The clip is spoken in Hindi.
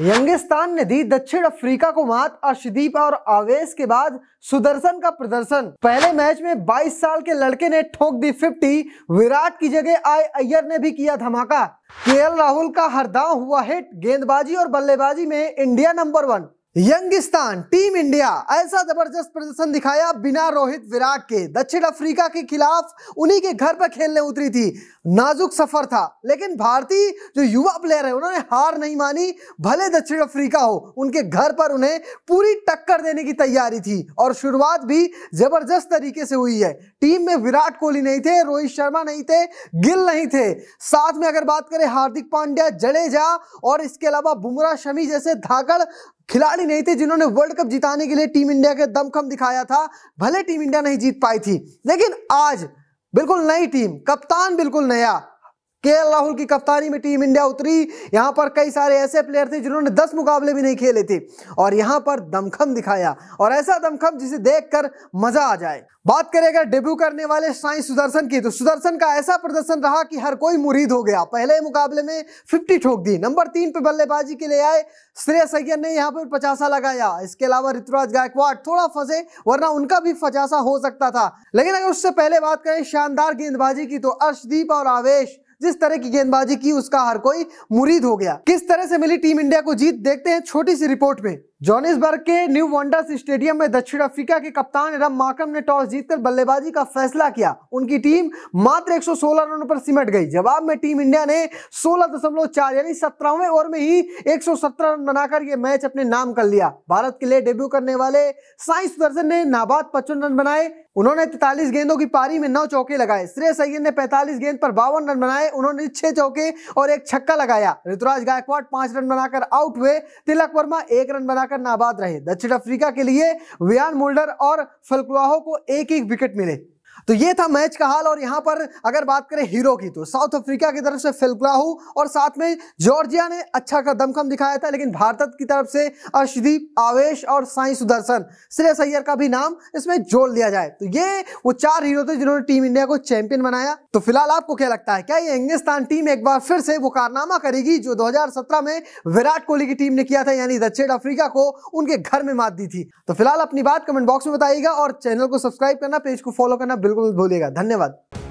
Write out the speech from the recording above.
यंगिस्तान ने दी दक्षिण अफ्रीका को मात अर्शदीप और आवेश के बाद सुदर्शन का प्रदर्शन पहले मैच में 22 साल के लड़के ने ठोक दी 50 विराट की जगह आए अय्यर ने भी किया धमाका केएल राहुल का हरदाव हुआ हिट गेंदबाजी और बल्लेबाजी में इंडिया नंबर वन यंगिस्तान टीम इंडिया ऐसा जबरदस्त प्रदर्शन दिखाया बिना रोहित विराट के दक्षिण अफ्रीका के खिलाफ उन्हीं के घर पर खेलने उतरी थी नाजुक सफर था लेकिन भारतीय जो युवा प्लेयर है उन्होंने हार नहीं मानी भले दक्षिण अफ्रीका हो उनके घर पर उन्हें पूरी टक्कर देने की तैयारी थी और शुरुआत भी जबरदस्त तरीके से हुई है टीम में विराट कोहली नहीं थे रोहित शर्मा नहीं थे गिल नहीं थे साथ में अगर बात करें हार्दिक पांड्या जडेजा और इसके अलावा बुमराह शमी जैसे धाकड़ खिलाड़ी नहीं थे जिन्होंने वर्ल्ड कप जिताने के लिए टीम इंडिया के दमखम दिखाया था भले टीम इंडिया नहीं जीत पाई थी लेकिन आज बिल्कुल नई टीम कप्तान बिल्कुल नया के राहुल की कप्तानी में टीम इंडिया उतरी यहां पर कई सारे ऐसे प्लेयर थे जिन्होंने दस मुकाबले भी नहीं खेले थे और यहां पर दमखम दिखाया और ऐसा दमखम जिसे देखकर मजा आ जाए बात करें अगर डेब्यू करने वाले साई सुदर्शन की तो सुदर्शन का ऐसा प्रदर्शन रहा कि हर कोई मुरीद हो गया पहले मुकाबले में 50 ठोक दी नंबर तीन पे बल्लेबाजी के लिए आए श्रेय सैयद ने यहाँ पर पचासा लगाया इसके अलावा ऋतुराज गायकवाड़ थोड़ा फंसे वरना उनका भी पचासा हो सकता था लेकिन अगर उससे पहले बात करें शानदार गेंदबाजी की तो अर्शदीप और आवेश जिस तरह की गेंदबाजी की उसका हर कोई मुरीद हो गया किस तरह से मिली टीम इंडिया को जीत देखते हैं छोटी सी रिपोर्ट में जॉनिसबर्ग के न्यू वंडर्स स्टेडियम में दक्षिण अफ्रीका के कप्तान रम माकम ने टॉस जीतकर बल्लेबाजी का फैसला किया उनकी टीम मात्र 116 रनों पर सिमट गई जवाब में टीम इंडिया ने 16.4 यानी सत्रहवें ओवर में ही 117 रन बनाकर यह मैच अपने नाम कर लिया भारत के लिए डेब्यू करने वाले साई सुदर्शन ने नाबाद पचपन रन बनाए उन्होंने तैतालीस गेंदों की पारी में नौ चौके लगाए श्रेय सैयद ने पैंतालीस गेंद पर बावन रन बनाए उन्होंने छह चौके और एक छक्का लगाया ऋतुराज गायकवाड़ पांच रन बनाकर आउट हुए तिलक वर्मा एक रन बना बनाकर नाबाद रहे दक्षिण अफ्रीका के लिए वियान मोल्डर और फलकुआहो को एक एक विकेट मिले तो ये था मैच का हाल और यहां पर अगर बात करें हीरो की तो साउथ अफ्रीका की तरफ से फिलकलाहू और साथ में जॉर्जिया ने अच्छा का दमखम दिखाया था लेकिन भारत की तरफ से अर्शदीप आवेश और साई सुदर्शन श्रेय सैयर का भी नाम इसमें जोड़ लिया जाए तो ये वो चार हीरो थे जिन्होंने टीम इंडिया को चैंपियन बनाया तो फिलहाल आपको क्या लगता है क्या ये इंग्लिस्तान टीम एक बार फिर से वो कारनामा करेगी जो दो में विराट कोहली की टीम ने किया था यानी दक्षिण अफ्रीका को उनके घर में मात दी थी तो फिलहाल अपनी बात कमेंट बॉक्स में बताइएगा और चैनल को सब्सक्राइब करना पेज को फॉलो करना बिल्कुल भूलिएगा धन्यवाद